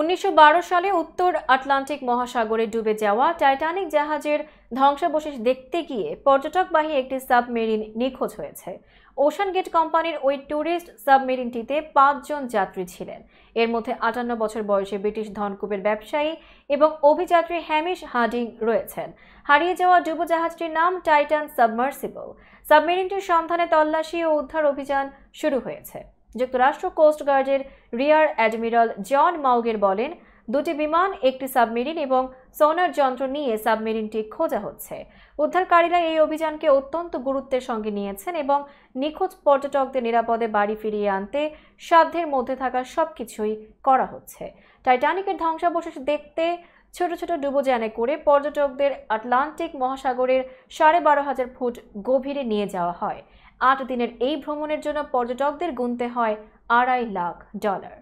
উনিশশো সালে উত্তর আটলান্টিক মহাসাগরে ডুবে যাওয়া টাইটানিক জাহাজের ধ্বংসাবশেষ দেখতে গিয়ে পর্যটকবাহী একটি সাবমেরিন নিখোঁজ হয়েছে ওশান গেট কোম্পানির ওই ট্যুরিস্ট সাবমেরিনটিতে পাঁচজন যাত্রী ছিলেন এর মধ্যে আটান্ন বছর বয়সে ব্রিটিশ ধনকুবের ব্যবসায়ী এবং অভিযাত্রী হ্যামিশ হার্ডিং রয়েছেন হারিয়ে যাওয়া ডুবোজাহাজটির নাম টাইটান সাবমার্সিবল সাবমেরিনটির সন্ধানে তল্লাশি ও উদ্ধার অভিযান শুরু হয়েছে যুক্তরাষ্ট্র কোস্টগার্ডের রিয়ার অ্যাডমিরাল জন মাউগের বলেন দুটি বিমান একটি সাবমেরিন এবং সোনার যন্ত্র নিয়ে সাবমেরিনটি খোঁজা হচ্ছে উদ্ধারকারীরা এই অভিযানকে অত্যন্ত গুরুত্বের সঙ্গে নিয়েছেন এবং নিখোঁজ পর্যটকদের নিরাপদে বাড়ি ফিরিয়ে আনতে সাধ্যের মধ্যে থাকা সব কিছুই করা হচ্ছে টাইটানিকের ধ্বংসাবশেষ দেখতে ছোট ছোট ডুবোজানে করে পর্যটকদের আটলান্টিক মহাসাগরের সাড়ে বারো হাজার ফুট গভীরে নিয়ে যাওয়া হয় আট দিনের এই ভ্রমণের জন্য পর্যটকদের গুনতে হয় আড়াই লাখ ডলার